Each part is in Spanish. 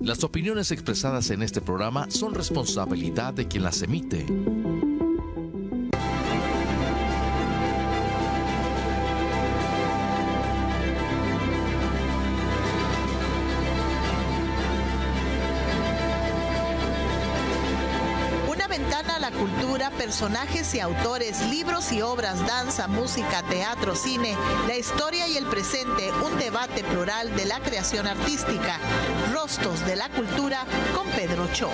Las opiniones expresadas en este programa son responsabilidad de quien las emite personajes y autores, libros y obras, danza, música, teatro, cine, la historia y el presente, un debate plural de la creación artística, Rostros de la Cultura con Pedro Cho.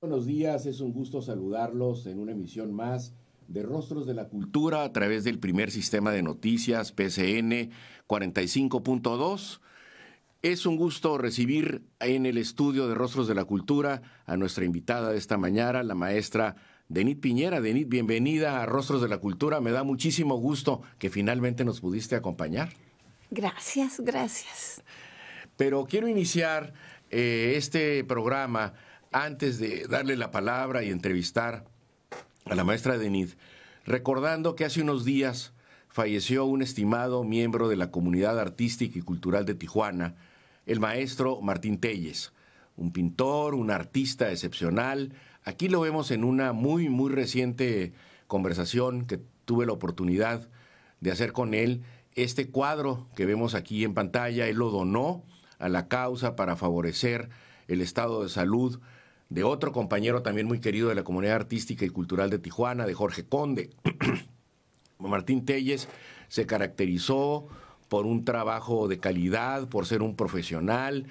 Buenos días, es un gusto saludarlos en una emisión más de Rostros de la Cultura a través del primer sistema de noticias PCN 45.2 es un gusto recibir en el estudio de Rostros de la Cultura a nuestra invitada de esta mañana, la maestra Denit Piñera. Denit, bienvenida a Rostros de la Cultura. Me da muchísimo gusto que finalmente nos pudiste acompañar. Gracias, gracias. Pero quiero iniciar eh, este programa antes de darle la palabra y entrevistar a la maestra Denit, recordando que hace unos días falleció un estimado miembro de la comunidad artística y cultural de Tijuana, el maestro Martín Telles, un pintor, un artista excepcional. Aquí lo vemos en una muy, muy reciente conversación que tuve la oportunidad de hacer con él. Este cuadro que vemos aquí en pantalla, él lo donó a la causa para favorecer el estado de salud de otro compañero también muy querido de la comunidad artística y cultural de Tijuana, de Jorge Conde. Martín Telles se caracterizó por un trabajo de calidad, por ser un profesional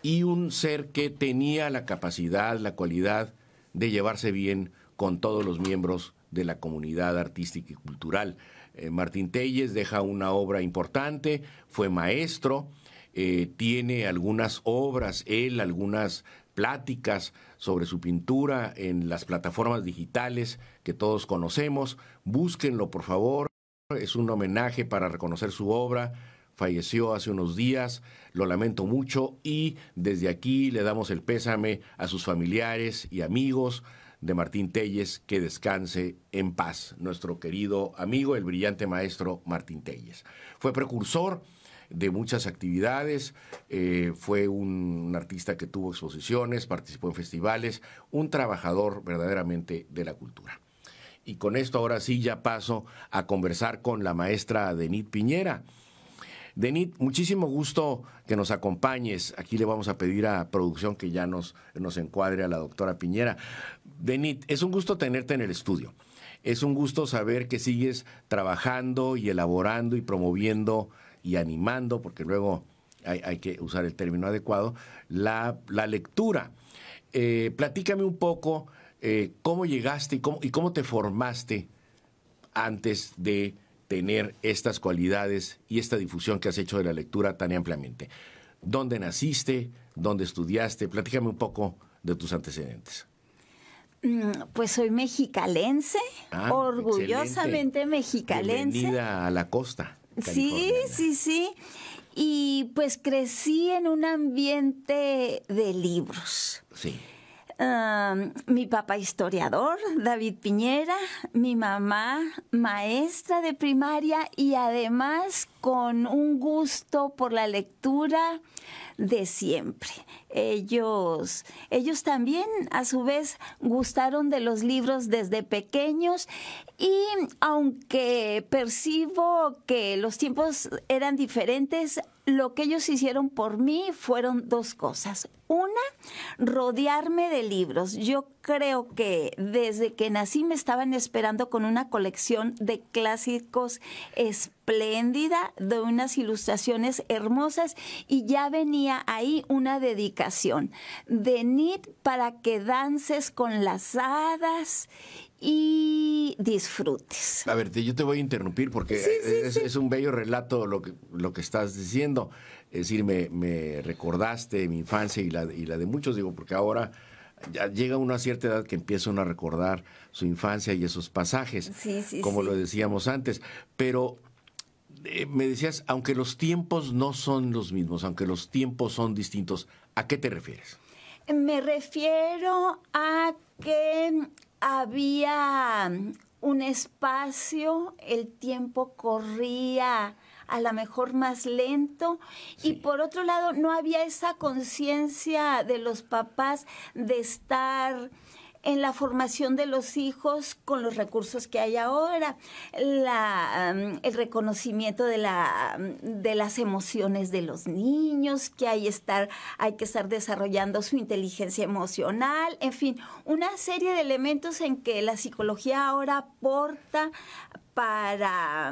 y un ser que tenía la capacidad, la cualidad de llevarse bien con todos los miembros de la comunidad artística y cultural. Eh, Martín Telles deja una obra importante, fue maestro, eh, tiene algunas obras, él, algunas pláticas sobre su pintura en las plataformas digitales que todos conocemos. Búsquenlo, por favor. Es un homenaje para reconocer su obra falleció hace unos días, lo lamento mucho y desde aquí le damos el pésame a sus familiares y amigos de Martín Telles, que descanse en paz, nuestro querido amigo, el brillante maestro Martín Telles. Fue precursor de muchas actividades, eh, fue un, artista que tuvo exposiciones, participó en festivales, un trabajador verdaderamente de la cultura. Y con esto ahora sí ya paso a conversar con la maestra Denit Piñera. Denit, muchísimo gusto que nos acompañes. Aquí le vamos a pedir a producción que ya nos, nos encuadre a la doctora Piñera. Denit, es un gusto tenerte en el estudio. Es un gusto saber que sigues trabajando y elaborando y promoviendo y animando, porque luego hay, que usar el término adecuado, la, lectura. Eh, platícame un poco eh, cómo llegaste y cómo te formaste antes de tener estas cualidades y esta difusión que has hecho de la lectura tan ampliamente. ¿Dónde naciste? ¿Dónde estudiaste? Platícame un poco de tus antecedentes. Mm, pues soy mexicalense, ah, orgullosamente mexicalense. Bienvenida a la costa. Sí, sí, sí. Y pues crecí en un ambiente de libros. Sí mi papá historiador, David Piñera, mi mamá maestra de primaria y además con un gusto por la lectura de siempre ellos, ellos también a su vez gustaron de los libros desde pequeños y aunque percibo que los tiempos eran diferentes, lo que ellos hicieron por mí fueron dos cosas. Una, rodearme de libros. Yo creo que desde que nací me estaban esperando con una colección de clásicos espléndida, de unas ilustraciones hermosas y ya venía ahí una dedicación Venid para que dances con las hadas y disfrutes. A ver, te, yo te voy a interrumpir porque es, un bello relato lo que, lo que estás diciendo. Es decir, me, recordaste mi infancia y la, de muchos, digo, porque ahora ya llega una cierta edad que empieza uno a recordar su infancia y esos pasajes, como lo decíamos antes. Pero eh, me decías, aunque los tiempos no son los mismos, aunque los tiempos son distintos, ¿a qué te refieres? Me refiero a que había mm, un espacio, el tiempo corría a lo mejor más lento y por otro lado no había esa conciencia de los papás de estar en la formación de los hijos con los recursos que hay ahora, el reconocimiento de, la, de las emociones de los niños, que hay, estar, hay que estar desarrollando su inteligencia emocional, en fin, una serie de elementos en que la psicología ahora aporta para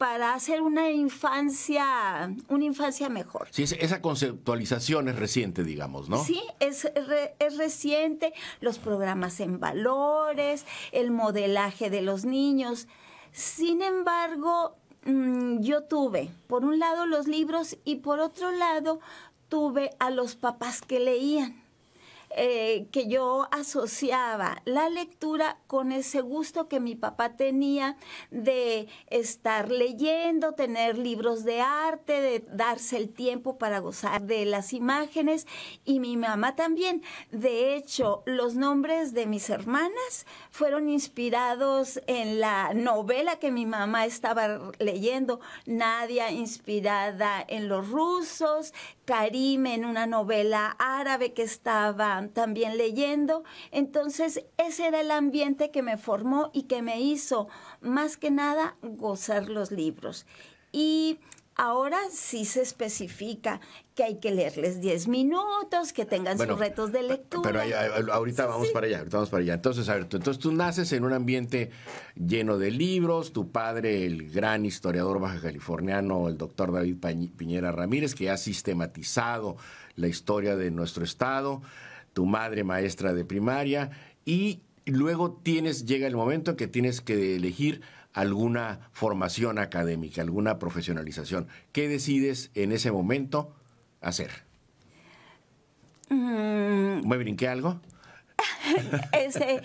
para hacer una infancia, una infancia mejor. Sí, esa conceptualización es reciente, digamos, ¿no? Sí, es, es reciente, los programas en valores, el modelaje de los niños. Sin embargo, mm, yo tuve, por un lado, los libros y por otro lado, tuve a los papás que leían. Eh, que yo asociaba la lectura con ese gusto que mi papá tenía de estar leyendo, tener libros de arte, de darse el tiempo para gozar de las imágenes y mi mamá también. De hecho, los nombres de mis hermanas fueron inspirados en la novela que mi mamá estaba leyendo, Nadia inspirada en los rusos, Karim en una novela árabe que estaba también leyendo. Entonces ese era el ambiente que me formó y que me hizo más que nada gozar los libros. Y ahora sí se especifica que hay que leerles 10 minutos, que tengan sus retos de lectura. Pero ahorita vamos para allá, ahorita vamos para allá. Entonces, a ver, entonces tú naces en un ambiente lleno de libros, tu padre, el gran historiador baja californiano, el doctor David Piñera Ramírez, que ha sistematizado la historia de nuestro estado tu madre maestra de primaria y luego tienes, llega el momento en que tienes que elegir alguna formación académica, alguna profesionalización. ¿Qué decides en ese momento hacer? Mm. ¿Me brinqué algo? Ese,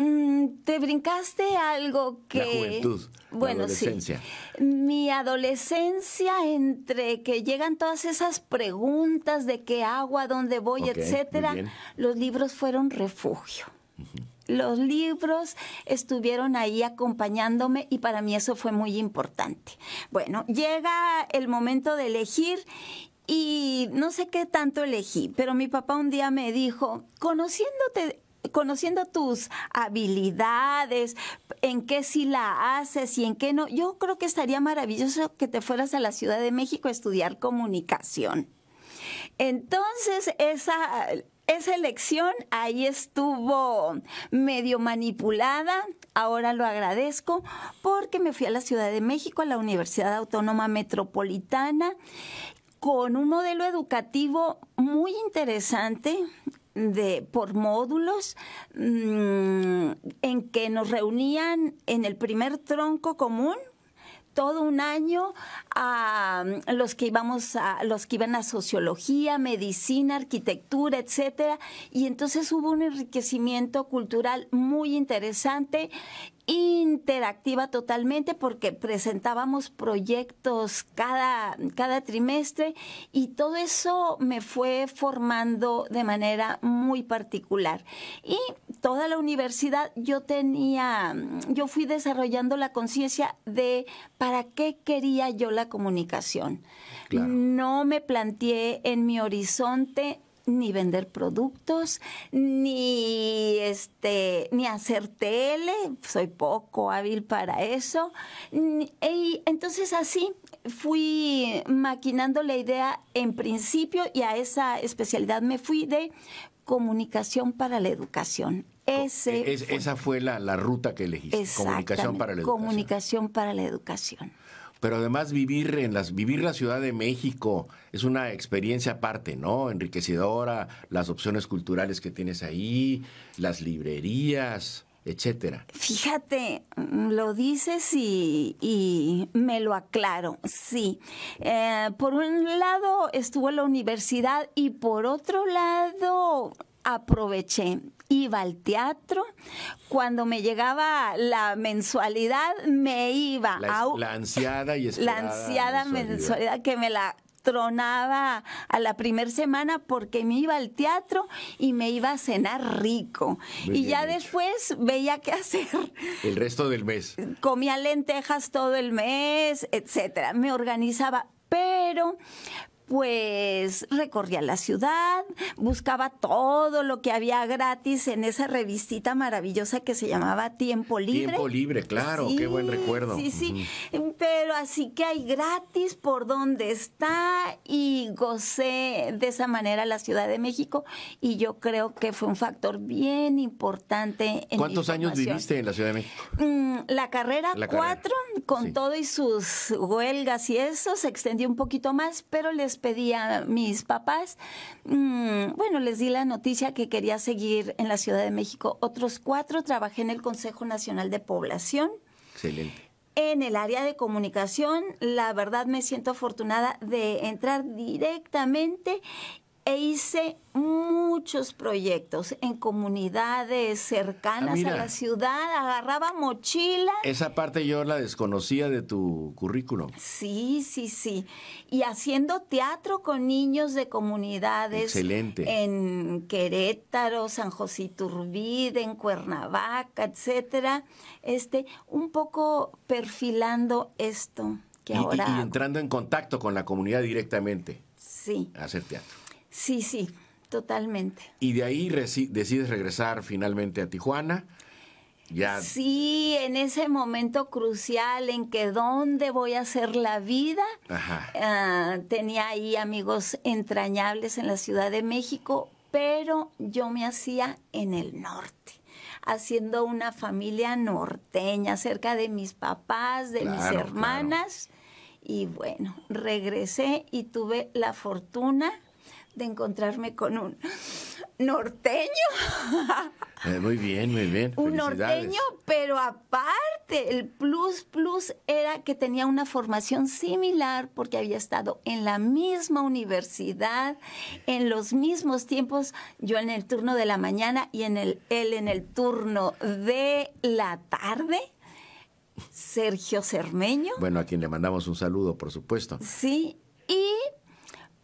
Mm, te brincaste algo que... juventud, bueno, adolescencia. Sí. Mi adolescencia entre que llegan todas esas preguntas de qué agua, dónde voy, etcétera, los libros fueron refugio. Los libros estuvieron ahí acompañándome y para mí eso fue muy importante. Bueno, llega el momento de elegir y no sé qué tanto elegí, pero mi papá un día me dijo, conociéndote conociendo tus habilidades, en qué sí la haces y en qué no, yo creo que estaría maravilloso que te fueras a la Ciudad de México a estudiar comunicación. Entonces, esa, esa elección ahí estuvo medio manipulada, ahora lo agradezco, porque me fui a la Ciudad de México, a la Universidad Autónoma Metropolitana, con un modelo educativo muy interesante, de, por módulos mm, en que nos reunían en el primer tronco común todo un año a mm, los que íbamos a los que iban a sociología, medicina, arquitectura, etcétera, y entonces hubo un enriquecimiento cultural muy interesante interactiva totalmente porque presentábamos proyectos cada, cada trimestre y todo eso me fue formando de manera muy particular. Y toda la universidad yo tenía, yo fui desarrollando la conciencia de para qué quería yo la comunicación. No me planteé en mi horizonte ni vender productos, ni este, ni hacer tele, soy poco hábil para eso. Y entonces así fui maquinando la idea en principio y a esa especialidad me fui de comunicación para la educación. Ese e, Esa fue la, la, ruta que elegiste. Comunicación para la educación pero además vivir en las vivir la Ciudad de México es una experiencia aparte, ¿no? Enriquecedora, las opciones culturales que tienes ahí, las librerías, etcétera. Fíjate, mm, lo dices y, me lo aclaro, sí. Eh, por un lado estuvo en la universidad y por otro lado aproveché iba al teatro, cuando me llegaba la mensualidad me iba a la ansiada y la ansiada mensualidad. que me la tronaba a la primera semana porque me iba al teatro y me iba a cenar rico. y ya después veía qué hacer. El resto del mes. Comía lentejas todo el mes, etcétera. Me organizaba, pero pues recorría la ciudad, buscaba todo lo que había gratis en esa revistita maravillosa que se llamaba Tiempo Libre. Tiempo Libre, claro, qué buen recuerdo. Sí, sí, pero así que hay gratis por donde está y gocé de esa manera la Ciudad de México y yo creo que fue un factor bien importante. En ¿Cuántos años viviste en la Ciudad de México? Mm, la carrera 4 con todo y sus huelgas y eso, se extendió un poquito más, pero les pedía mis papás, mm, bueno, les di la noticia que quería seguir en la Ciudad de México. Otros cuatro trabajé en el Consejo Nacional de Población. Excelente en el área de comunicación. La verdad me siento afortunada de entrar directamente e hice muchos proyectos en comunidades cercanas a ah, la ciudad, agarraba mochila. Esa parte yo la desconocía de tu currículum. Sí, sí, sí. Y haciendo teatro con niños de comunidades. Excelente. En Querétaro, San José Turbide en Cuernavaca, etcétera. Este, un poco perfilando esto que ahora. y entrando en contacto con la comunidad directamente. Sí. Hacer teatro. Sí, sí, totalmente. Y de ahí decides regresar finalmente a Tijuana. Ya. Sí, en ese momento crucial en que dónde voy a hacer la vida, ah, tenía ahí amigos entrañables en la Ciudad de México, pero yo me hacía en el norte haciendo una familia norteña cerca de mis papás, de mis hermanas. Y bueno, regresé y tuve la fortuna de encontrarme con un norteño. Eh, muy bien, muy bien. Un norteño, pero aparte, el plus plus era que tenía una formación similar porque había estado en la misma universidad, en los mismos tiempos, yo en el turno de la mañana y en el, él en el turno de la tarde. Sergio Cermeño. Bueno, a quien le mandamos un saludo, por supuesto. Sí, y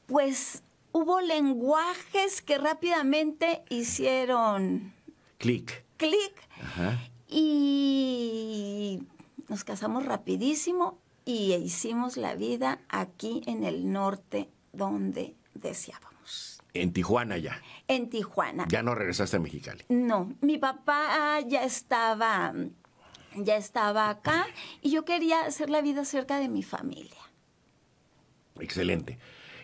pues hubo lenguajes que rápidamente hicieron clic. Clic. Y nos casamos rapidísimo y hicimos la vida aquí en el norte donde deseábamos. En Tijuana ya. En Tijuana. Ya no regresaste a Mexicali. No, mi papá ya estaba ya estaba acá y yo quería hacer la vida cerca de mi familia. Excelente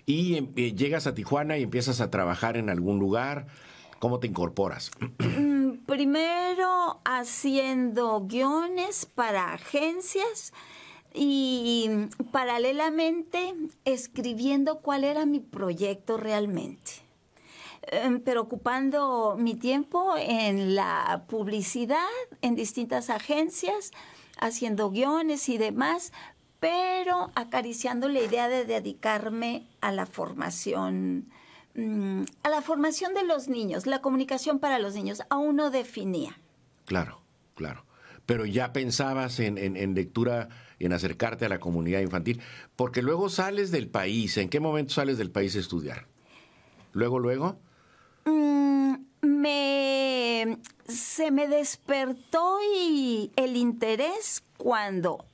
y em, eh, llegas a Tijuana y empiezas a trabajar en algún lugar. ¿Cómo te incorporas? Mm, primero haciendo guiones para agencias y paralelamente escribiendo cuál era mi proyecto realmente em, pero ocupando mi tiempo en la publicidad, en distintas agencias, haciendo guiones y demás, pero acariciando la idea de dedicarme a la formación mm, a la formación de los niños, la comunicación para los niños, aún no definía. Claro, claro. Pero ya pensabas en, lectura, en acercarte a la comunidad infantil, porque luego sales del país. ¿En qué momento sales del país a estudiar? ¿Luego, luego? Mm, me, se me despertó y el interés cuando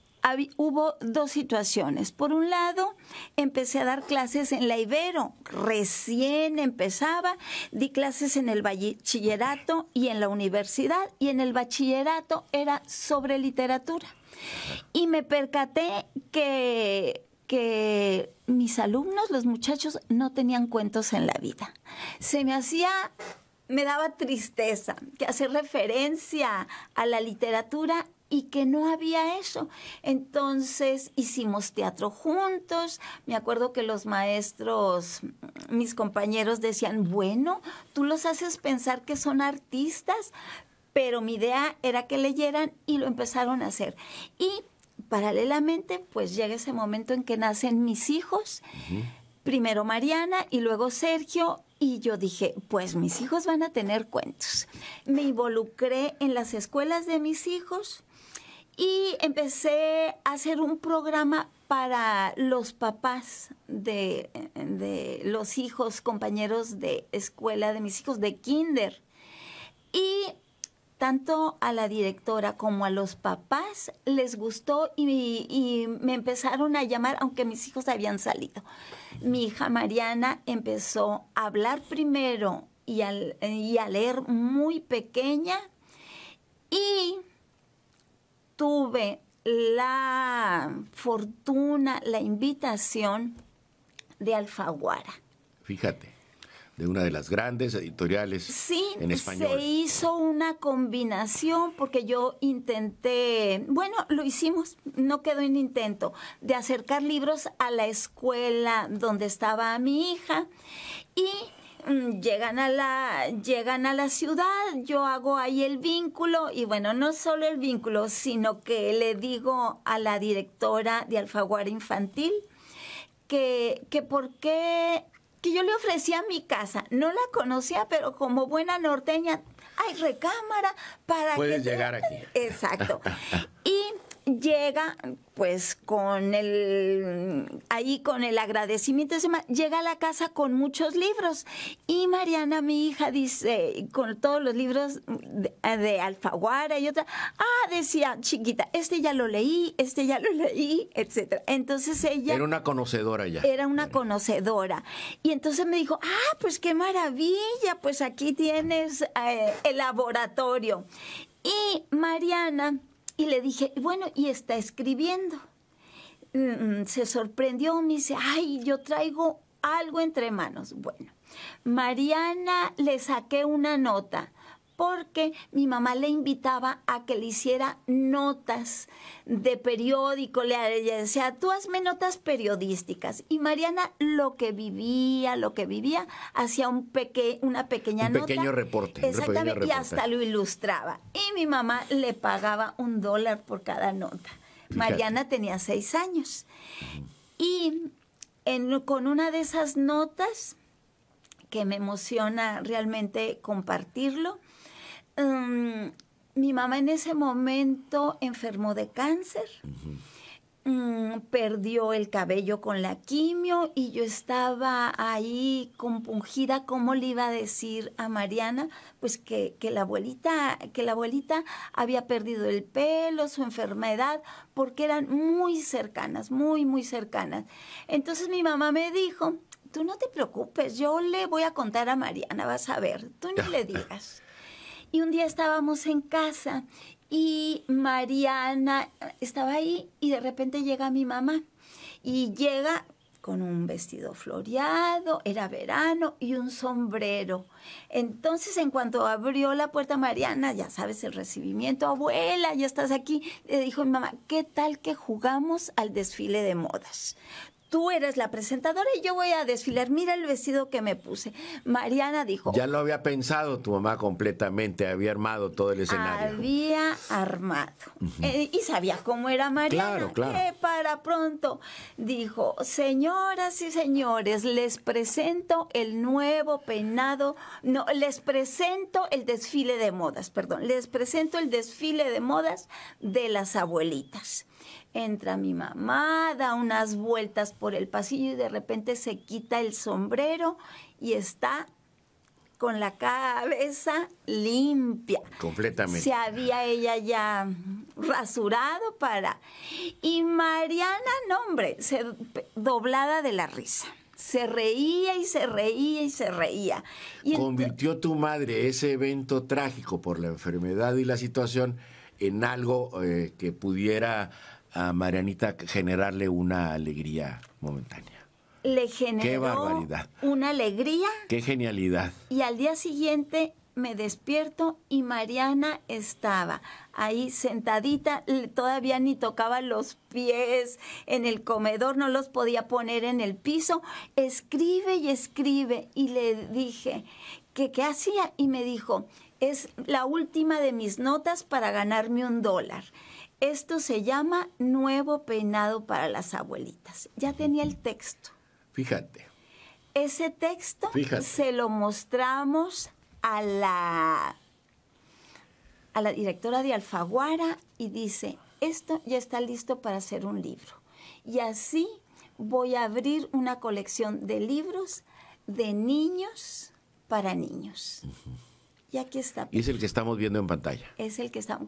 hubo dos situaciones. Por un lado, empecé a dar clases en la Ibero, recién empezaba, di clases en el bachillerato y en la universidad, y en el bachillerato era sobre literatura. Y me percaté que mis alumnos, los muchachos, no tenían cuentos en la vida. Se me hacía me daba tristeza que hacer referencia a la literatura y que no había eso. Entonces hicimos teatro juntos. Me acuerdo que los maestros, mis compañeros decían, bueno, tú los haces pensar que son artistas, pero mi idea era que leyeran y lo empezaron a hacer. Y paralelamente, pues llega ese momento en que nacen mis hijos. Primero Mariana y luego Sergio, y yo dije, pues mis hijos van a tener cuentos. Me involucré en las escuelas de mis hijos, y empecé a hacer un programa para los papás de, los hijos, compañeros de escuela de mis hijos, de kinder. Y tanto a la directora como a los papás les gustó y, me empezaron a llamar, aunque mis hijos habían salido. Mi hija Mariana empezó a hablar primero y, y a leer muy pequeña y tuve la fortuna, la invitación de Alfaguara. Fíjate, de una de las grandes editoriales sí, en español. Se hizo una combinación porque yo intenté, bueno, lo hicimos, no quedó en intento, de acercar libros a la escuela donde estaba mi hija y Mm, llegan a la llegan a la ciudad, yo hago ahí el vínculo y bueno, no solo el vínculo, sino que le digo a la directora de Alfaguara Infantil que que por que yo le ofrecía mi casa, no la conocía, pero como buena norteña, hay recámara para Puedes llegar aquí. Exacto. y llega pues con el, ahí con el agradecimiento, llega a la casa con muchos libros y Mariana, mi hija, dice, con todos los libros de, ah, Alfaguara y otra, ah, decía chiquita, este ya lo leí, este ya lo leí, etcétera. Entonces ella... Era una conocedora ya. Era una conocedora. Y entonces me dijo, ah, pues qué maravilla, pues aquí tienes eh, el laboratorio. Y Mariana y le dije, bueno, y está escribiendo. Mm, se sorprendió, me dice, ay, yo traigo algo entre manos. Bueno, Mariana, le saqué una nota porque mi mamá le invitaba a que le hiciera notas de periódico, le decía, tú hazme notas periodísticas. Y Mariana lo que vivía, lo que vivía, hacía un una pequeña nota. un Pequeño reporte. Exactamente, y hasta lo ilustraba. Y mi mamá le pagaba un dólar por cada nota. Mariana tenía seis años. Y con una de esas notas, que me emociona realmente compartirlo, Em, mi mamá en ese momento enfermó de cáncer, mm, perdió el cabello con la quimio y yo estaba ahí compungida, ¿cómo le iba a decir a Mariana? Pues que, la abuelita, que la abuelita había perdido el pelo, su enfermedad, porque eran muy cercanas, muy, muy cercanas. Entonces mi mamá me dijo, tú no te preocupes, yo le voy a contar a Mariana, vas a ver, tú ni le digas. Y un día estábamos en casa y Mariana estaba ahí y de repente llega mi mamá y llega con un vestido floreado, era verano y un sombrero. Entonces, en cuanto abrió la puerta Mariana, ya sabes el recibimiento, abuela, ya estás aquí, le dijo mi mamá, ¿qué tal que jugamos al desfile de modas? tú eres la presentadora y yo voy a desfilar. Mira el vestido que me puse. Mariana dijo. Ya lo había pensado tu mamá completamente, había armado todo el escenario. Había armado. Eh, y sabía cómo era Mariana. Claro, claro. Que para pronto dijo, señoras y señores, les presento el nuevo peinado. No, les presento el desfile de modas, perdón. Les presento el desfile de modas de las abuelitas. Entra mi mamá, da unas vueltas por el pasillo y de repente se quita el sombrero y está con la cabeza limpia. Completamente. Se había ella ya rasurado para... Y Mariana, no hombre, se doblada de la risa. Se reía y se reía y se reía. Y Convirtió tu madre ese evento trágico por la enfermedad y la situación en algo eh, que pudiera a Marianita generarle una alegría momentánea. Le generó Qué barbaridad. una alegría. Qué genialidad. Y al día siguiente me despierto y Mariana estaba ahí sentadita, todavía ni tocaba los pies en el comedor, no los podía poner en el piso. Escribe y escribe. Y le dije, ¿qué, qué hacía? Y me dijo, es la última de mis notas para ganarme un dólar. Esto se llama Nuevo Peinado para las Abuelitas. Ya tenía el texto. Fíjate. Ese texto se lo mostramos a la, a la directora de Alfaguara y dice, esto ya está listo para hacer un libro. Y así voy a abrir una colección de libros de niños para niños. Y aquí está. Y es el que estamos viendo en pantalla. Es el que está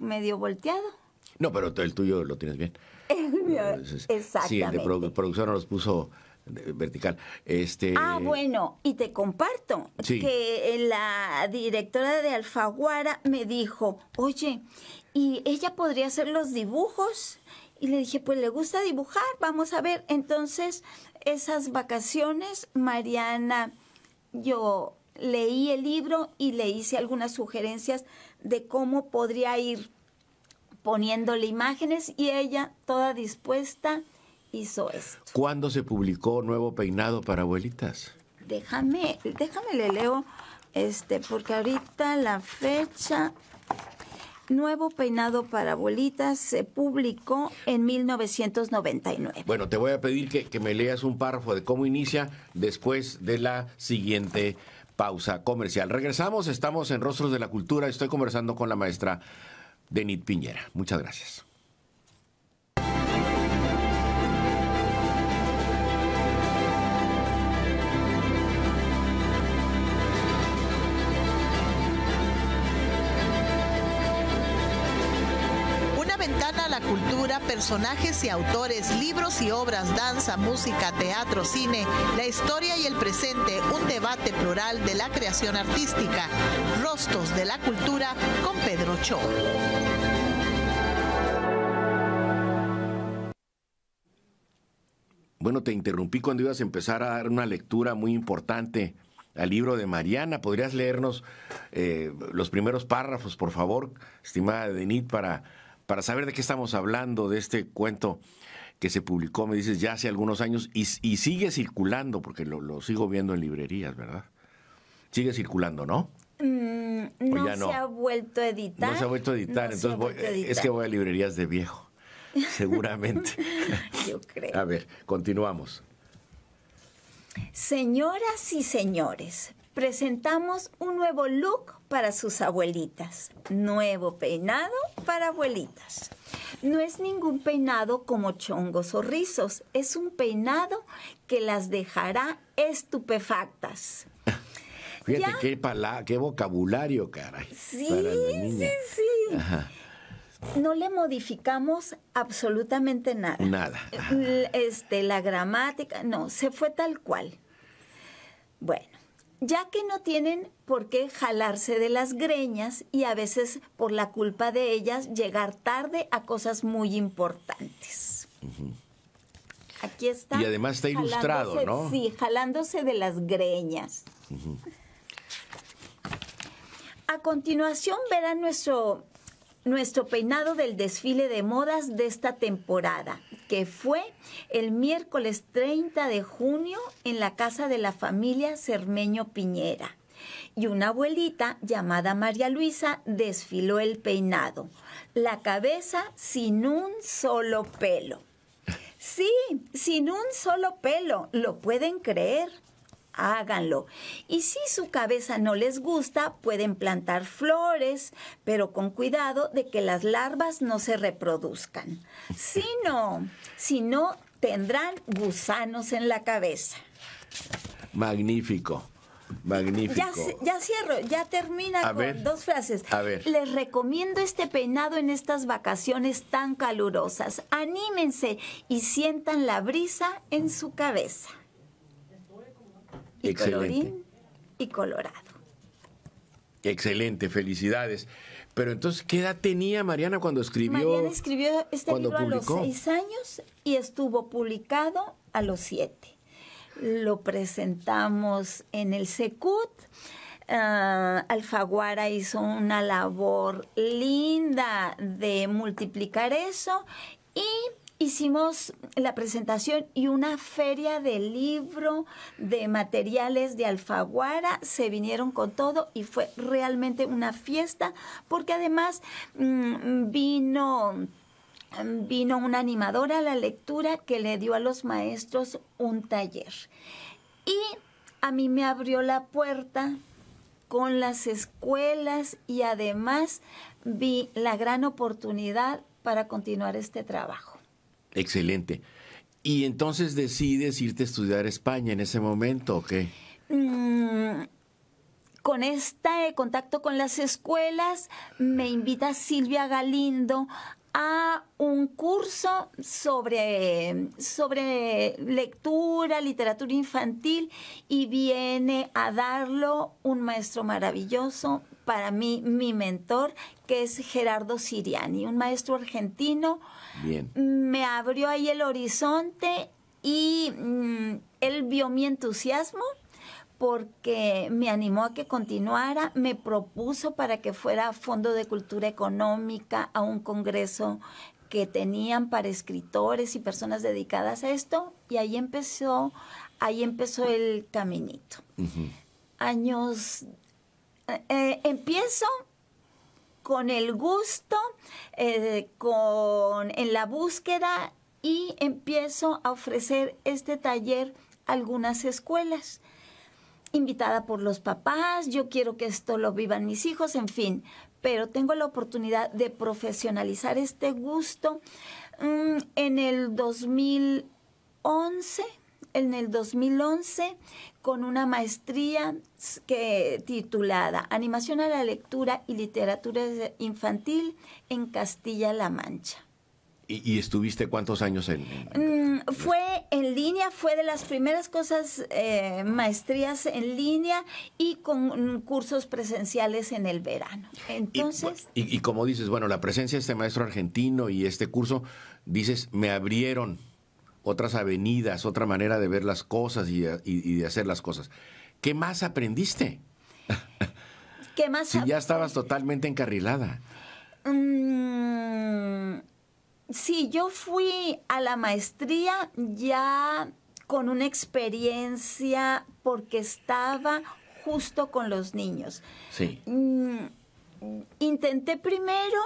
medio volteado. No, pero el tuyo lo tienes bien. Exacto. Ah, sí, el de producción nos puso eh, vertical. Este... Ah, bueno, y te comparto que eh, la directora de Alfaguara me dijo, oye, ¿y ella podría hacer los dibujos? Y le dije, pues le gusta dibujar, vamos a ver. Entonces, esas vacaciones, Mariana, yo leí el libro y le hice algunas sugerencias de cómo podría ir poniéndole imágenes y ella, toda dispuesta, hizo esto. ¿Cuándo se publicó Nuevo Peinado para Abuelitas? Déjame, déjame le leo, este, porque ahorita la fecha. Nuevo peinado para abuelitas se publicó en 1999. Bueno, te voy a pedir que, que me leas un párrafo de cómo inicia después de la siguiente pausa comercial. Regresamos, estamos en Rostros de la Cultura, estoy conversando con la maestra Denit Piñera. Muchas gracias. cultura, personajes y autores, libros y obras, danza, música, teatro, cine, la historia y el presente, un debate plural de la creación artística, Rostros de la Cultura con Pedro Cho. Bueno, te interrumpí cuando ibas a empezar a dar una lectura muy importante al libro de Mariana. ¿Podrías leernos eh, los primeros párrafos, por favor, estimada Denit, para para saber de qué estamos hablando, de este cuento que se publicó, me dices, ya hace algunos años y, sigue circulando, porque lo, sigo viendo en librerías, ¿verdad? Sigue circulando, ¿no? Mm, no, ya no, se ha vuelto a editar. No se ha vuelto a editar, entonces eh, es que voy a librerías de viejo, seguramente. Yo creo. A ver, continuamos. Señoras y señores, presentamos un nuevo look para sus abuelitas, nuevo peinado para abuelitas. No es ningún peinado como chongos o rizos, es un peinado que las dejará estupefactas. Fíjate qué, qué, vocabulario, caray. Sí, sí, sí. No le modificamos absolutamente nada. Nada. Este, la gramática, no, se fue tal cual. Bueno, ya que no tienen por qué jalarse de las greñas y a veces por la culpa de ellas llegar tarde a cosas muy importantes. Aquí está. Y además está ilustrado, ¿no? Sí, jalándose de las greñas. A continuación verán nuestro, nuestro peinado del desfile de modas de esta temporada, que fue el miércoles 30 de junio en la casa de la familia Cermeño Piñera. Y una abuelita llamada María Luisa desfiló el peinado, la cabeza sin un solo pelo. Sí, sin un solo pelo, lo pueden creer háganlo. Y si su cabeza no les gusta, pueden plantar flores, pero con cuidado de que las larvas no se reproduzcan. Si no, si no, tendrán gusanos en la cabeza. Magnífico. Magnífico. Ya, cierro, ya termina con dos frases. Les recomiendo este peinado en estas vacaciones tan calurosas. Anímense y sientan la brisa en su cabeza y Excelente. y colorado. Excelente, felicidades. Pero entonces, ¿qué edad tenía Mariana cuando escribió? Mariana escribió este libro a los seis años y estuvo publicado a los siete. Lo presentamos en el Secut. Ah, Alfaguara hizo una labor linda de multiplicar eso y hicimos la presentación y una feria de libro, de materiales de Alfaguara, se vinieron con todo y fue realmente una fiesta, porque además mm, vino vino una animadora a la lectura que le dio a los maestros un taller. Y a mí me abrió la puerta con las escuelas y además vi la gran oportunidad para continuar este trabajo. Excelente. ¿Y entonces decides irte a estudiar a España en ese momento o qué? Mm, con este contacto con las escuelas, me invita Silvia Galindo a un curso sobre, sobre lectura, literatura infantil, y viene a darlo un maestro maravilloso, para mí mi mentor, que es Gerardo Siriani, un maestro argentino. Me abrió ahí el horizonte y mm, él vio mi entusiasmo porque me animó a que continuara, me propuso para que fuera Fondo de Cultura Económica a un congreso que tenían para escritores y personas dedicadas a esto y ahí empezó ahí empezó el caminito. Años eh, eh, empiezo con el gusto, eh, con, en la búsqueda y empiezo a ofrecer este taller a algunas escuelas. Invitada por los papás, yo quiero que esto lo vivan mis hijos, en fin, pero tengo la oportunidad de profesionalizar este gusto mm, en el 2011 en el 2011 con una maestría que, titulada Animación a la Lectura y Literatura Infantil en Castilla-La Mancha. ¿Y, estuviste cuántos años en...? Mm, fue en línea, fue de las primeras cosas, eh, maestrías en línea y con cursos presenciales en el verano. Entonces... Y, y como dices, bueno, la presencia de este maestro argentino y este curso, dices, me abrieron otras avenidas, otra manera de ver las cosas y, eh, de hacer las cosas. ¿Qué más aprendiste? ¿Qué más? si ya estabas totalmente encarrilada. Mm, sí, yo fui a la maestría ya con una experiencia porque estaba justo con los niños. Sí. Mm, intenté primero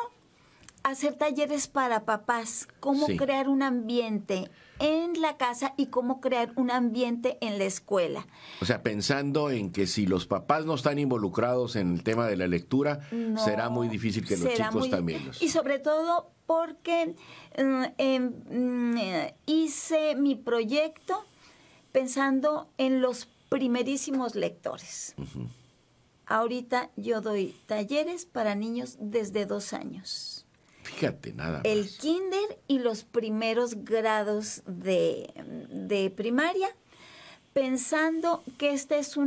hacer talleres para papás, cómo crear un ambiente en la casa y cómo crear un ambiente en la escuela. O sea, pensando en que si los papás no están involucrados en el tema de la lectura, será muy difícil que los chicos también. Y sobre todo porque mm, em, mm, hice mi proyecto pensando en los primerísimos lectores. Ahorita yo doy talleres para niños desde dos años. Fíjate, nada El kinder y los primeros grados de, primaria, pensando que este es,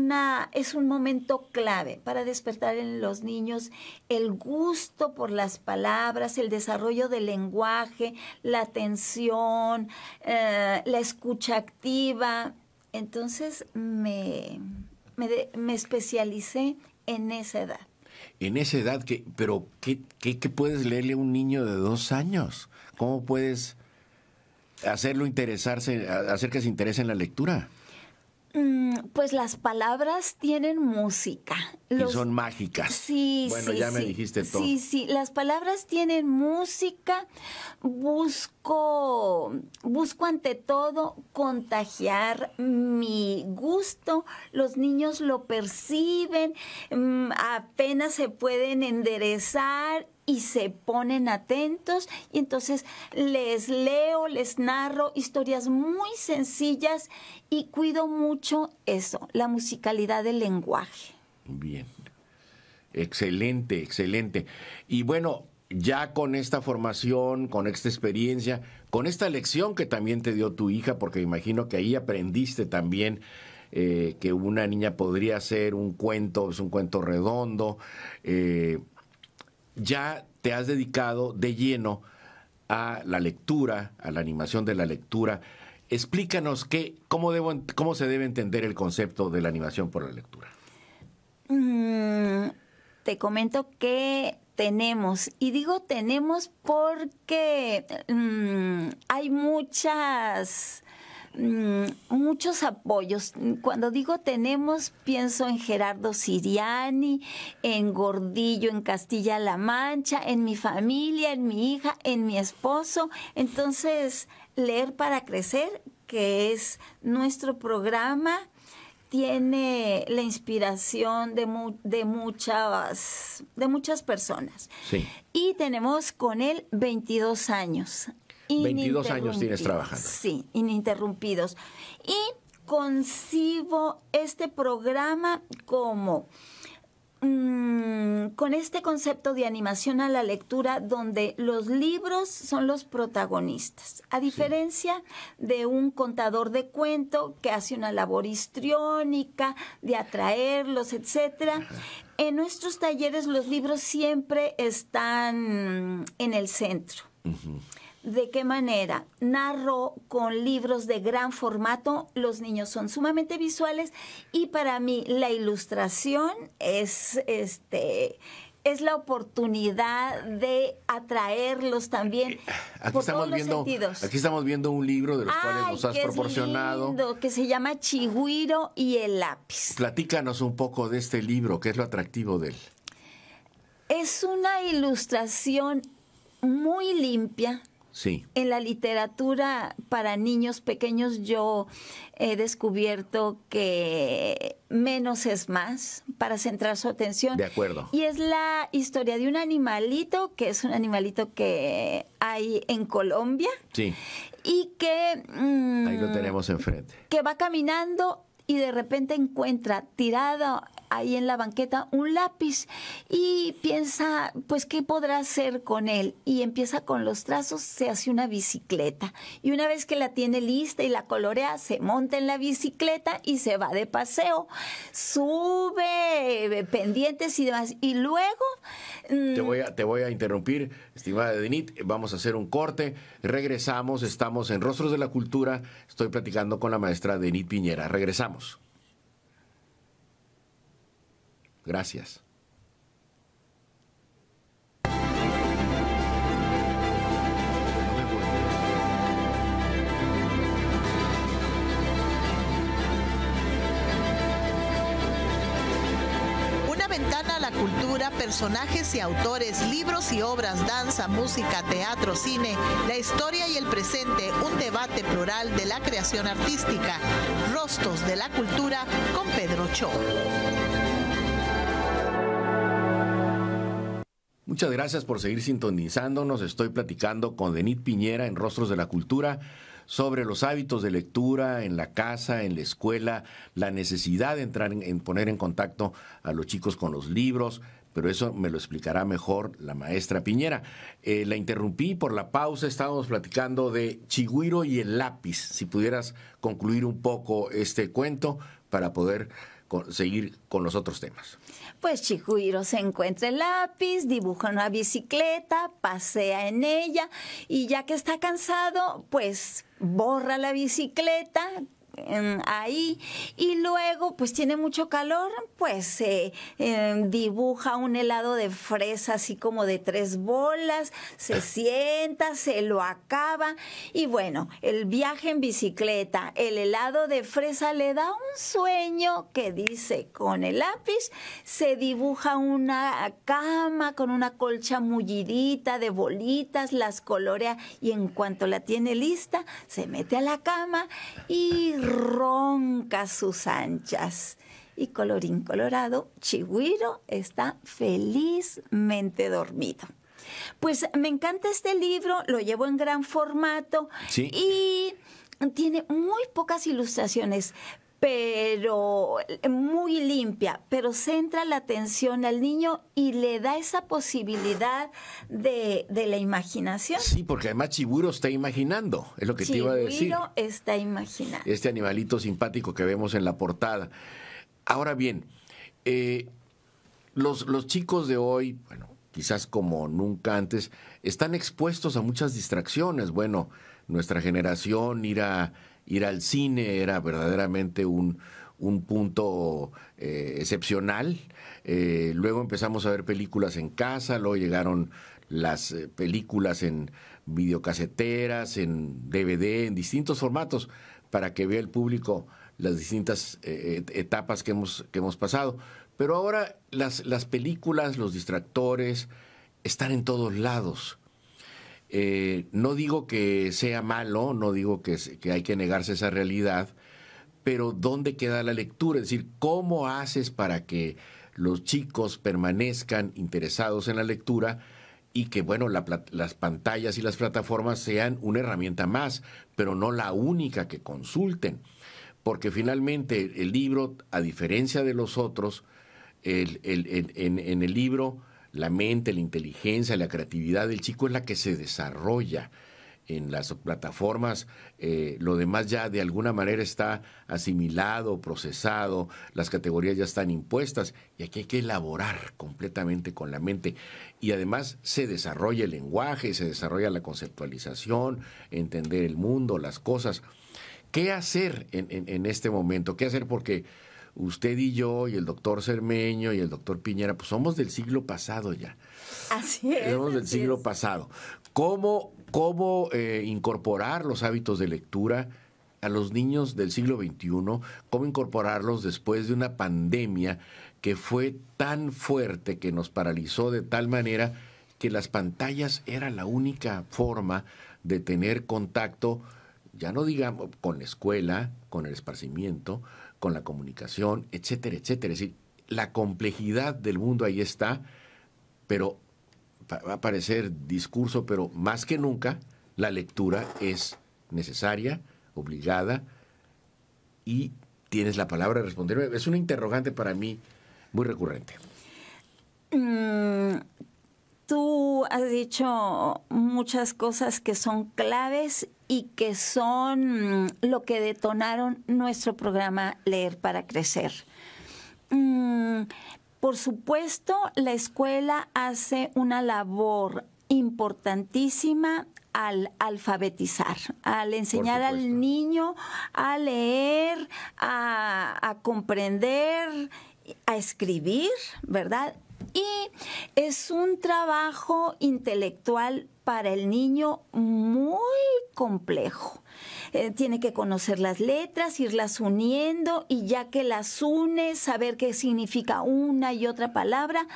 es un momento clave para despertar en los niños el gusto por las palabras, el desarrollo del lenguaje, la atención, eh, la escucha activa. Entonces me especialicé en esa edad en esa edad, que, pero ¿qué, qué, qué puedes leerle a un niño de dos años? ¿Cómo puedes hacerlo interesarse, hacer que se interese en la lectura? Mm, pues las palabras tienen música. son mágicas. Sí, bueno, sí. ya me dijiste todo. Sí, sí, las palabras tienen música. Busco, busco ante todo contagiar mi gusto. Los niños lo perciben, mm, apenas se pueden enderezar y se ponen atentos y entonces les leo, les narro historias muy sencillas y cuido mucho eso, la musicalidad del lenguaje. Bien, excelente, excelente. Y bueno, ya con esta formación, con esta experiencia, con esta lección que también te dio tu hija, porque imagino que ahí aprendiste también eh, que una niña podría hacer un cuento, es un cuento redondo. Eh, ya te has dedicado de lleno a la lectura, a la animación de la lectura. Explícanos qué, cómo, cómo se debe entender el concepto de la animación por la lectura. Mm, te comento que tenemos, y digo tenemos porque mm, hay muchas Mm, muchos apoyos. Cuando digo tenemos, pienso en Gerardo Siriani, en Gordillo, en Castilla-La Mancha, en mi familia, en mi hija, en mi esposo. Entonces, leer para crecer, que es nuestro programa tiene la inspiración de, de, muchas, de muchas personas. Y tenemos con él 22 años. 22 años tienes trabajando. Sí, ininterrumpidos. Y concibo este programa como mm, con este concepto de animación a la lectura donde los libros son los protagonistas, a diferencia de un contador de cuento que hace una labor histriónica de atraerlos, etcétera. En nuestros talleres los libros siempre están en el centro de qué manera narro con libros de gran formato. Los niños son sumamente visuales y para mí la ilustración es este es la oportunidad de atraerlos también eh, aquí estamos viendo, los sentidos. Aquí estamos viendo un libro de los cuales nos has proporcionado. que se llama Chigüiro y el lápiz. Platícanos un poco de este libro, qué es lo atractivo de él. Es una ilustración muy limpia, en la literatura para niños pequeños yo he descubierto que menos es más para centrar su atención. De acuerdo. Y es la historia de un animalito, que es un animalito que hay en Colombia. Sí. Y que... Mm, Ahí lo tenemos enfrente. Que va caminando y de repente encuentra tirado ahí en la banqueta un lápiz y piensa, pues, ¿qué podrá hacer con él? Y empieza con los trazos, se hace una bicicleta. Y una vez que la tiene lista y la colorea, se monta en la bicicleta y se va de paseo. Sube eh, pendientes y demás. Y luego... Mm, te, voy a, te voy a interrumpir, estimada Denit. Vamos a hacer un corte. Regresamos, estamos en Rostros de la Cultura. Estoy platicando con la maestra Denit Piñera. Regresamos. Gracias. Una ventana a la cultura, personajes y autores, libros y obras, danza, música, teatro, cine, la historia y el presente, un debate plural de la creación artística, Rostros de la Cultura con Pedro Cho. Muchas gracias por seguir sintonizándonos. Estoy platicando con Denit Piñera en Rostros de la Cultura sobre los hábitos de lectura en la casa, en la escuela, la necesidad de entrar en, poner en contacto a los chicos con los libros, pero eso me lo explicará mejor la maestra Piñera. Eh, la interrumpí por la pausa, estábamos platicando de Chigüiro y el lápiz. Si pudieras concluir un poco este cuento para poder con, seguir con los otros temas. Pues Chihuiro se encuentra el lápiz, dibuja una bicicleta, pasea en ella y ya que está cansado, pues borra la bicicleta, ahí y luego pues tiene mucho calor pues se eh, dibuja un helado de fresa así como de tres bolas se sienta se lo acaba y bueno el viaje en bicicleta el helado de fresa le da un sueño que dice con el lápiz se dibuja una cama con una colcha mullidita de bolitas las colorea y en cuanto la tiene lista se mete a la cama y ronca sus anchas. Y colorín colorado, Chihuiro está felizmente dormido. Pues me encanta este libro, lo llevo en gran formato y tiene muy pocas ilustraciones, pero eh, muy limpia, pero centra la atención al niño y le da esa posibilidad de, la imaginación. Sí, porque además Chiburo está imaginando, es lo que te iba a decir. Chiburo está imaginando. Este animalito simpático que vemos en la portada. Ahora bien, eh, los, chicos de hoy, bueno, quizás como nunca antes, están expuestos a muchas distracciones. Bueno, nuestra generación irá ir al cine era verdaderamente un, punto eh, excepcional. Eh, luego empezamos a ver películas en casa, luego llegaron las eh, películas en videocaseteras, en DVD, en distintos formatos, para que vea el público las distintas etapas que hemos, que hemos pasado. Pero ahora las, las películas, los distractores, están en todos lados. Eh, no digo que sea malo, no digo que, hay que negarse esa realidad, pero ¿dónde queda la lectura? Es decir, ¿cómo haces para que los chicos permanezcan interesados en la lectura? y que bueno, las pantallas y las plataformas sean una herramienta más, pero no la única que consulten. Porque finalmente el libro, a diferencia de los otros, en, el libro la mente, la inteligencia, la creatividad del chico es la que se desarrolla en las plataformas, eh, lo demás ya de alguna manera está asimilado, procesado, las categorías ya están impuestas y aquí hay que elaborar completamente con la mente. Y además se desarrolla el lenguaje, se desarrolla la conceptualización, entender el mundo, las cosas. ¿Qué hacer en este momento? ¿Qué hacer? Porque usted y yo y el doctor Cermeño y el doctor Piñera, pues somos del siglo pasado ya. Así es. Somos del siglo pasado. ¿Cómo, eh, incorporar los hábitos de lectura? a los niños del siglo XXI, cómo incorporarlos después de una pandemia que fue tan fuerte, que nos paralizó de tal manera que las pantallas era la única forma de tener contacto, ya no digamos con la escuela, con el esparcimiento, con la comunicación, etcétera, etcétera. Es decir, la complejidad del mundo ahí está, pero va a parecer discurso, pero más que nunca la lectura es necesaria, obligada, y tienes la palabra de responderme. Es una interrogante para mí muy recurrente. Mm, tú has dicho muchas cosas que son claves y que son mm, lo que detonaron nuestro programa Leer para Crecer. Mm, por supuesto, la escuela hace una labor importantísima al alfabetizar, al enseñar al niño a leer, a, a comprender, a escribir, ¿verdad? Y es un trabajo intelectual para el niño muy complejo. Eh, tiene que conocer las letras, irlas uniendo y ya que las une, saber qué significa una y otra palabra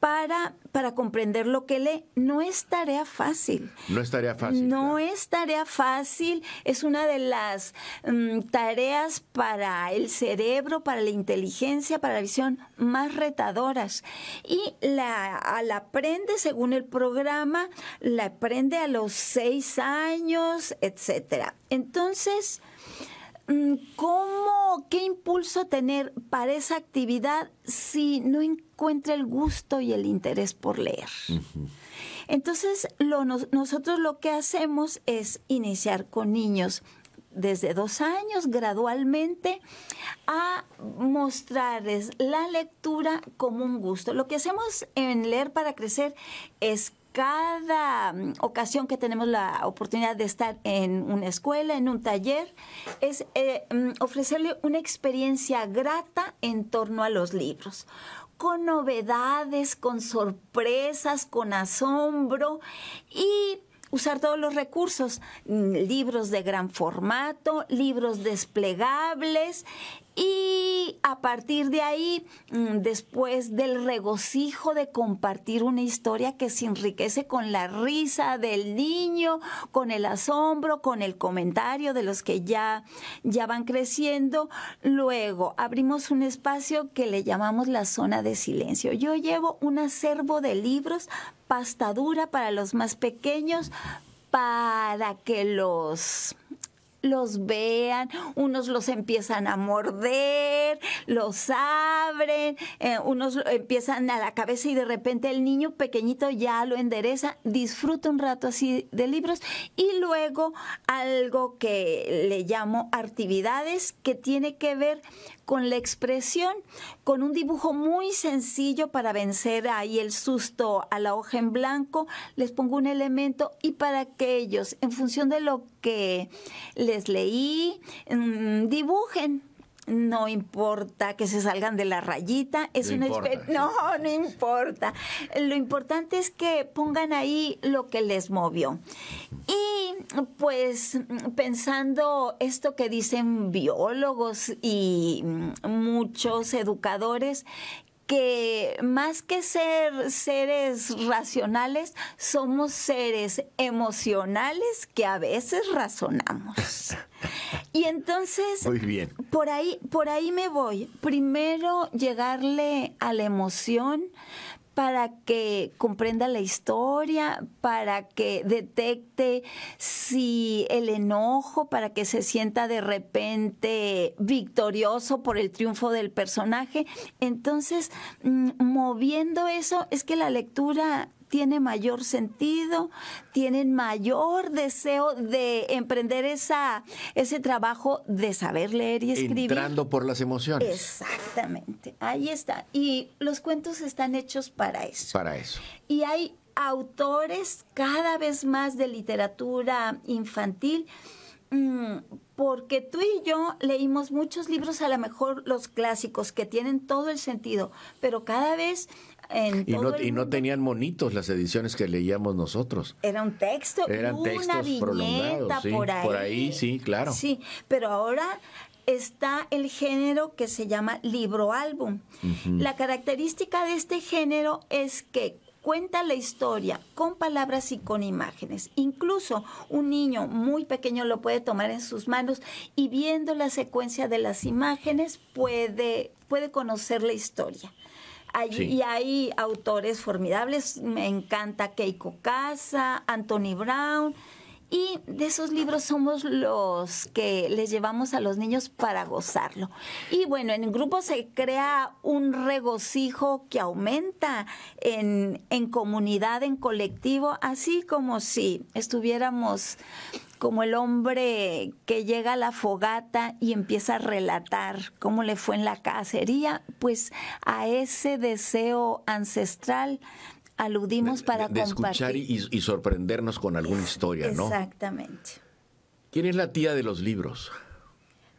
para, para comprender lo que lee. No es tarea fácil. No es tarea fácil. No es tarea fácil. Es una de las mm, tareas para el cerebro, para la inteligencia, para la visión más retadoras. Y la, la aprende según el programa, la aprende a los seis años, etcétera. Entonces, Mm, ¿Cómo, qué impulso tener para esa actividad si no encuentra el gusto y el interés por leer? Entonces, nosotros lo que hacemos es iniciar con niños desde dos años gradualmente a mostrarles la lectura como un gusto. Lo que hacemos en Leer para Crecer es cada mm, ocasión que tenemos la oportunidad de estar en una escuela, en un taller, es eh, mm, ofrecerle una experiencia grata en torno a los libros con novedades, con sorpresas, con asombro y usar todos los recursos, mm, libros de gran formato, libros desplegables, y a partir de ahí, mm, después del regocijo de compartir una historia que se enriquece con la risa del niño, con el asombro, con el comentario de los que ya, ya van creciendo, luego abrimos un espacio que le llamamos la zona de silencio. Yo llevo un acervo de libros, pastadura para los más pequeños, para que los los vean, unos los empiezan a morder, los abren, eh, unos empiezan a la cabeza y de repente el niño pequeñito ya lo endereza, disfruta un rato así de libros y luego algo que le llamo actividades que tiene que ver con la expresión, con un dibujo muy sencillo para vencer ahí el susto a la hoja en blanco, les pongo un elemento y para que ellos, en función de lo que les leí, mm, dibujen no importa que se salgan de la rayita, es una no, no importa. Lo importante es que pongan ahí lo que les movió. Y pues pensando esto que dicen biólogos y mm, muchos educadores que más que ser seres racionales, somos seres emocionales que a veces razonamos. Y entonces, bien. Por, ahí, por ahí me voy. Primero llegarle a la emoción, para que comprenda la historia, para que detecte si el enojo, para que se sienta de repente victorioso por el triunfo del personaje. Entonces, mm, moviendo eso, es que la lectura tiene mayor sentido, tienen mayor deseo de emprender esa, ese trabajo de saber leer y escribir. Entrando por las emociones. Exactamente, ahí está. Y los cuentos están hechos para eso. Para eso. Y hay autores cada vez más de literatura infantil Mm, porque tú y yo leímos muchos libros, a lo mejor los clásicos, que tienen todo el sentido, pero cada vez... En y, no, tenían monitos las ediciones que leíamos nosotros. Era un texto, Eran una textos por ahí. sí, claro. Sí, pero ahora está el género que se llama libro álbum. La característica de este género es que cuenta la historia con palabras y con imágenes. Incluso un niño muy pequeño lo puede tomar en sus manos y viendo la secuencia de las imágenes puede, puede conocer la historia. Y hay autores formidables, me encanta Keiko Casa, Anthony Brown, y de esos libros somos los que les llevamos a los niños para gozarlo. Y bueno, en el grupo se crea un regocijo que aumenta en, en comunidad, en colectivo, así como si estuviéramos como el hombre que llega a la fogata y empieza a relatar cómo le fue en la cacería, pues a ese deseo ancestral aludimos para compartir. escuchar y, sorprendernos con alguna historia, ¿no? Exactamente. ¿Quién es la tía de los libros?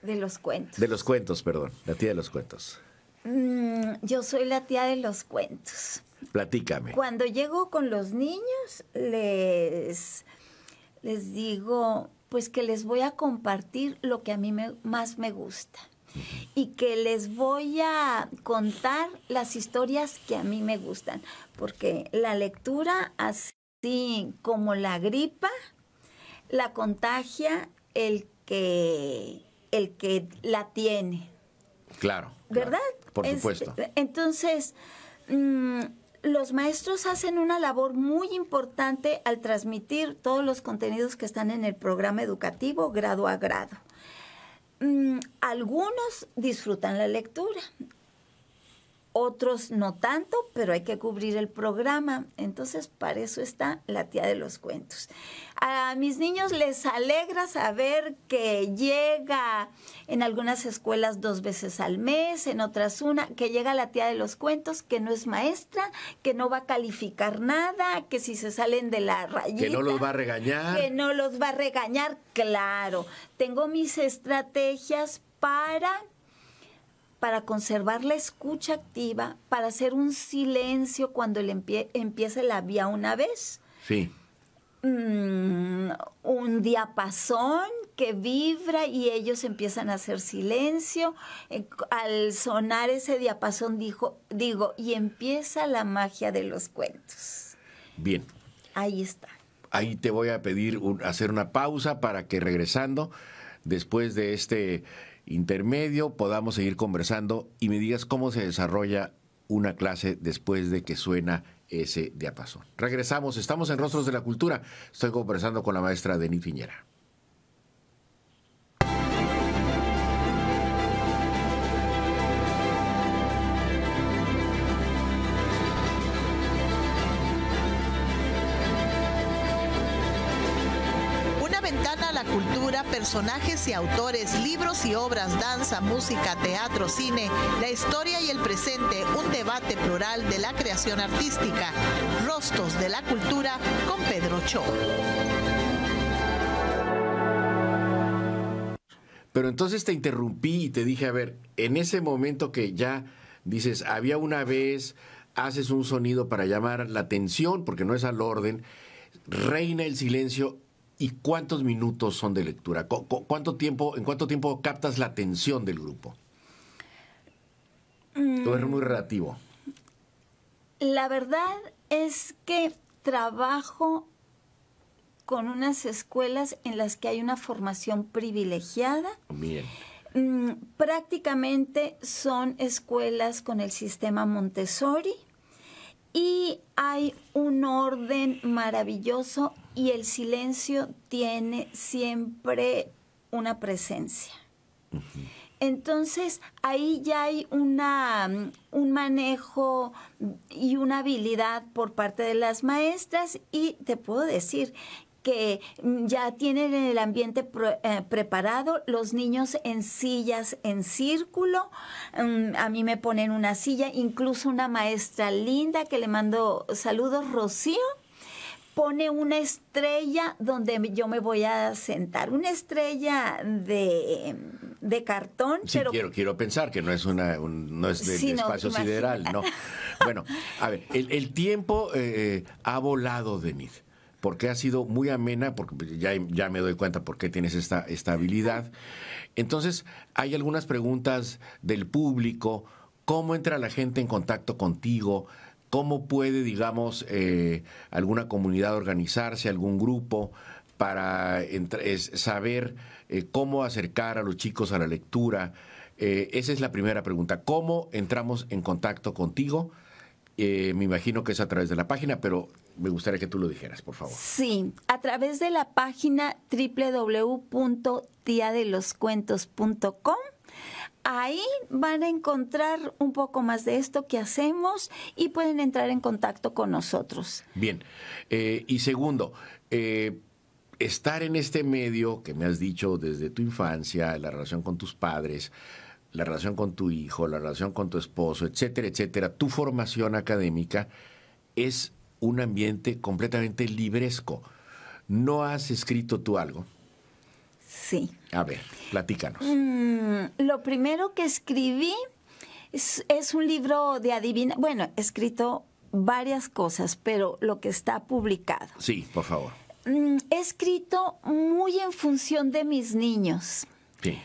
De los cuentos. De los cuentos, perdón. La tía de los cuentos. Mm, yo soy la tía de los cuentos. Platícame. Cuando llego con los niños, les, les digo, pues que les voy a compartir lo que a mí me, más me gusta y que les voy a contar las historias que a mí me gustan, porque la lectura, así como la gripa, la contagia el que, el que la tiene. Claro. ¿Verdad? por este, supuesto. entonces, mm, los maestros hacen una labor muy importante al transmitir todos los contenidos que están en el programa educativo grado a grado. Mm, algunos disfrutan la lectura, otros no tanto, pero hay que cubrir el programa. Entonces, para eso está la tía de los cuentos. A mis niños les alegra saber que llega en algunas escuelas dos veces al mes, en otras una, que llega la tía de los cuentos, que no es maestra, que no va a calificar nada, que si se salen de la rayita. Que no los va a regañar. Que no los va a regañar, claro. Tengo mis estrategias para para conservar la escucha activa, para hacer un silencio cuando el empieza la vía una vez. Sí. Mm, un diapasón que vibra y ellos empiezan a hacer silencio. Eh, al sonar ese diapasón dijo, digo, y empieza la magia de los cuentos. Bien. Ahí está. Ahí te voy a pedir hacer una pausa para que regresando, después de este intermedio podamos seguir conversando y me digas cómo se desarrolla una clase después de que suena ese diapasón. Regresamos, estamos en Rostros de la Cultura. Estoy conversando con la maestra Denis Piñera. personajes y autores, libros y obras, danza, música, teatro, cine, la historia y el presente, un debate plural de la creación artística, Rostos de la Cultura con Pedro Cho. Pero entonces te interrumpí y te dije, a ver, en ese momento que ya dices, había una vez, haces un sonido para llamar la atención, porque no es al orden, reina el silencio ¿Y cuántos minutos son de lectura? cuánto tiempo, ¿En cuánto tiempo captas la atención del grupo? Todo es muy relativo. La verdad es que trabajo con unas escuelas en las que hay una formación privilegiada. Bien. Oh, mm, prácticamente son escuelas con el sistema Montessori y hay un orden maravilloso y el silencio tiene siempre una presencia. Entonces ahí ya hay una, mm, un manejo y una habilidad por parte de las maestras y te puedo decir que mm, ya tienen el ambiente eh, preparado, los niños en sillas, en círculo, mm, a mí me ponen una silla, incluso una maestra linda que le mando saludos, Rocío, pone una estrella donde yo me voy a sentar, una estrella de, cartón. pero... quiero, pensar que no es, una, no es del espacio sideral, no. Bueno, a ver, el, tiempo eh, ha volado, Denis porque ha sido muy amena, porque ya, ya me doy cuenta por qué tienes esta, esta habilidad. Entonces, hay algunas preguntas del público. ¿Cómo entra la gente en contacto contigo? cómo puede, digamos, eh, alguna comunidad organizarse, algún grupo, para saber eh, cómo acercar a los chicos a la lectura. Eh, esa es la primera pregunta. ¿Cómo entramos en contacto contigo? me imagino que es a través de la página, pero me gustaría que tú lo dijeras, por favor. Sí, a través de la página www.tiadeloscuentos.com Ahí van a encontrar un poco más de esto que hacemos y pueden entrar en contacto con nosotros. Bien. Eh, y segundo, eh, estar en este medio que me has dicho desde tu infancia, la relación con tus padres, la relación con tu hijo, la relación con tu esposo, etcétera, etcétera, tu formación académica es un ambiente completamente libresco. ¿No has escrito tú algo? Sí. A ver, platícanos. Mm, lo primero que escribí es, un libro de adivina. Bueno, he escrito varias cosas, pero lo que está publicado. Sí, por favor. Mm, he escrito muy en función de mis niños. Sí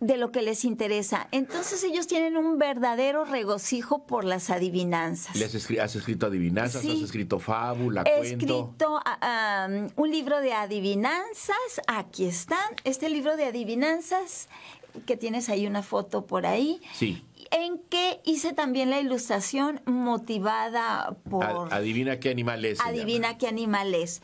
de lo que les interesa. Entonces ellos tienen un verdadero regocijo por las adivinanzas. ¿Les ¿Has escrito adivinanzas? ¿Has escrito fábula? He escrito ah, un libro de adivinanzas. Aquí están. Este libro de adivinanzas, que tienes ahí una foto por ahí. Sí en que hice también la ilustración motivada por... Adivina qué animal es. Adivina qué animal es.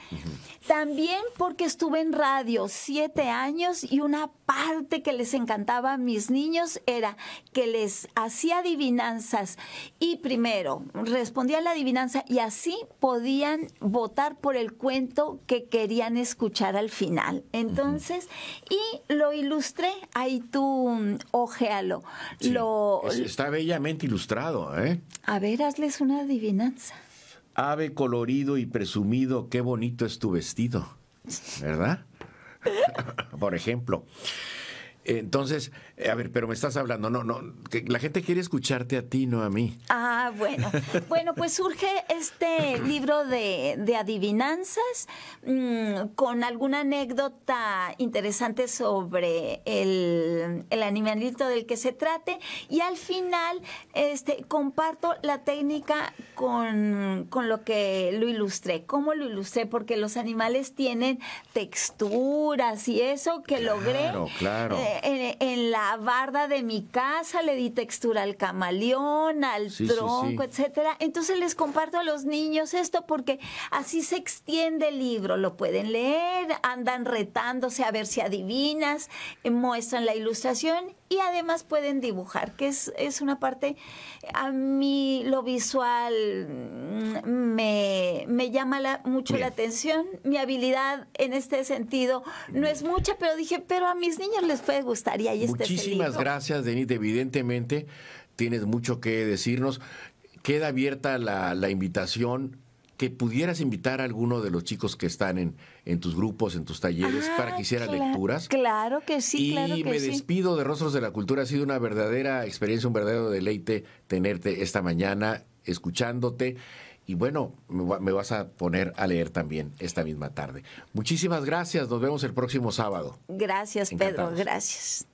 También porque estuve en radio siete años y una parte que les encantaba a mis niños era que les hacía adivinanzas y primero respondía a la adivinanza y así podían votar por el cuento que querían escuchar al final. Entonces, y lo ilustré, ahí tú mm, ojealo lo, pues, está bellamente ilustrado, ¿eh? A ver, hazles una adivinanza. Ave colorido y presumido, qué bonito es tu vestido, ¿verdad? Por ejemplo. Entonces, eh, a ver, pero me estás hablando, no, no, que la gente quiere escucharte a ti, no a mí. Ah, bueno. Bueno, pues surge este libro de, de adivinanzas mm, con alguna anécdota interesante sobre el, el, animalito del que se trate y al final este, comparto la técnica con, lo que lo ilustré. ¿Cómo lo ilustré? Porque los animales tienen texturas y eso que logré. Claro, claro en, la barda de mi casa le di textura al camaleón, al tronco, etc. etcétera. Entonces les comparto a los niños esto porque así se extiende el libro, lo pueden leer, andan retándose a ver si adivinas, eh, muestran la ilustración y además pueden dibujar, que es, es una parte, a mí lo visual mm, me, llama mucho la atención, mi habilidad en este sentido no es mucha, pero dije, pero a mis niños les puede gustar y ahí está. Muchísimas gracias, Denise, evidentemente tienes mucho que decirnos. Queda abierta la, la invitación que pudieras invitar a alguno de los chicos que están en, en tus grupos, en tus talleres, para ah, que hiciera lecturas. Claro que sí, claro que me despido de Rostros de la Cultura. Ha sido una verdadera experiencia, un verdadero deleite tenerte esta mañana, escuchándote. Y bueno, me vas a poner a leer también esta misma tarde. Muchísimas gracias. Nos vemos el próximo sábado. Gracias, Pedro. Gracias.